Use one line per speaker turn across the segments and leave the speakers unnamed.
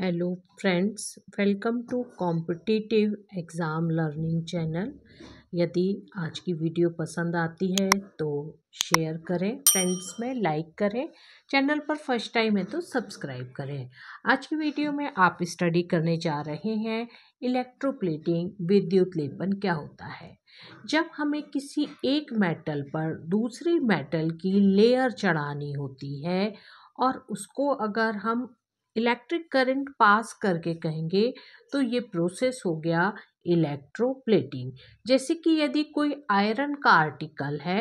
hello friends welcome to competitive exam learning channel यदि आज की वीडियो पसंद आती है तो शेयर करें फ्रेंड्स में लाइक करें चैनल पर फर्स्ट टाइम है तो सब्सक्राइब करें आज की वीडियो में आप स्टडी करने जा रहे हैं इलेक्ट्रोप्लेटिंग विद्युत लेपन क्या होता है जब हमें किसी एक मेटल पर दूसरी मेटल की लेयर चढ़ानी होती है और उसको अगर हम इलेक्ट्रिक करंट पास करके कहेंगे तो ये प्रोसेस हो गया इलेक्ट्रोप्लेटिंग जैसे कि यदि कोई आयरन का आर्टिकल है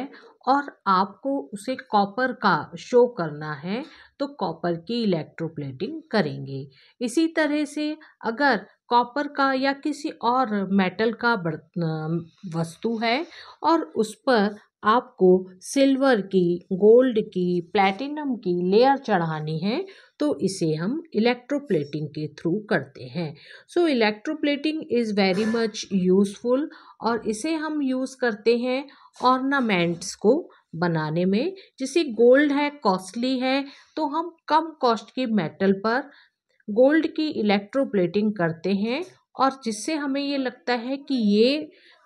और आपको उसे कॉपर का शो करना है तो कॉपर की इलेक्ट्रोप्लेटिंग करेंगे इसी तरह से अगर कॉपर का या किसी और मेटल का बर्त वस्तु है और उस पर आपको सिल्वर की गोल्ड की प्लैटिनम की लेयर चढ़ानी है तो इसे हम इलेक्ट्रोप्लेटिंग के थ्रू करते हैं so electroplating is very much useful और इसे हम यूज़ करते हैं ऑर्नामेंट्स को बनाने में जैसे गोल्ड है कॉस्टली है तो हम कम कॉस्ट की मेटल पर गोल्ड की इलेक्ट्रोप्लेटिंग करते हैं और जिससे हमें ये लगता है कि ये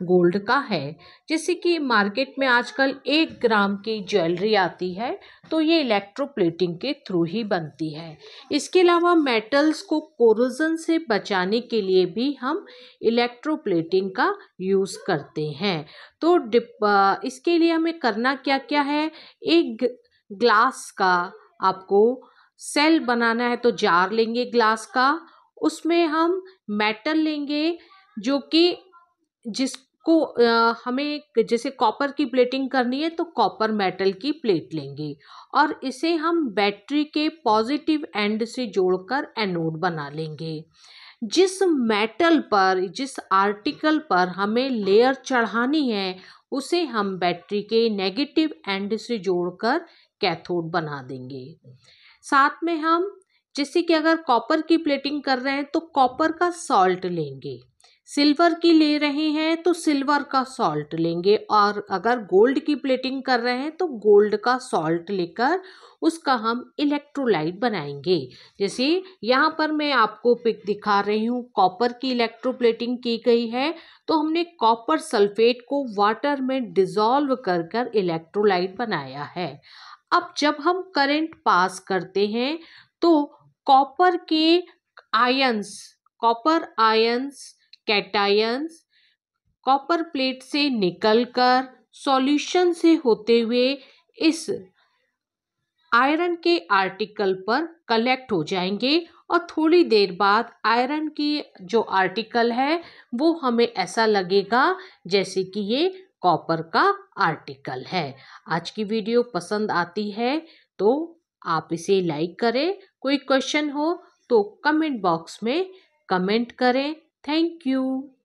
गोल्ड का है जैसे कि मार्केट में आजकल एक ग्राम की ज्वेलरी आती है तो ये इलेक्ट्रोप्लेटिंग के थ्रू ही बनती है इसके अलावा मेटल्स को कोरोजन से बचाने के लिए भी हम इलेक्ट्रोप्लेटिंग का यूज़ करते हैं तो इसके लिए हमें करना क्या क्या है एक ग्लास का आपको सेल बनाना है तो जार लेंगे ग्लास का उसमें हम मेटल लेंगे जो कि जिसको हमें जैसे कॉपर की प्लेटिंग करनी है तो कॉपर मेटल की प्लेट लेंगे और इसे हम बैटरी के पॉजिटिव एंड से जोड़कर एनोड बना लेंगे जिस मेटल पर जिस आर्टिकल पर हमें लेयर चढ़ानी है उसे हम बैटरी के नेगेटिव एंड से जोड़कर कैथोड बना देंगे साथ में हम जैसे कि अगर कॉपर की प्लेटिंग कर रहे हैं तो कॉपर का सॉल्ट लेंगे सिल्वर की ले रहे हैं तो सिल्वर का सॉल्ट लेंगे और अगर गोल्ड की प्लेटिंग कर रहे हैं तो गोल्ड का सॉल्ट लेकर उसका हम इलेक्ट्रोलाइट बनाएंगे जैसे यहाँ पर मैं आपको पिक दिखा रही हूँ कॉपर की इलेक्ट्रोप्लेटिंग की गई है तो हमने कॉपर सल्फेट को वाटर में डिजॉल्व कर कर इलेक्ट्रोलाइट बनाया है अब जब हम करंट पास करते हैं तो कॉपर के ions copper ions cations copper plate से निकलकर सॉल्यूशन से होते हुए इस आयरन के आर्टिकल पर कलेक्ट हो जाएंगे और थोड़ी देर बाद आयरन की जो आर्टिकल है वो हमें ऐसा लगेगा जैसे कि ये कॉपर का आर्टिकल है आज की वीडियो पसंद आती है तो आप इसे लाइक करें कोई क्वेश्चन हो तो कमेंट बॉक्स में कमेंट करें थैंक यू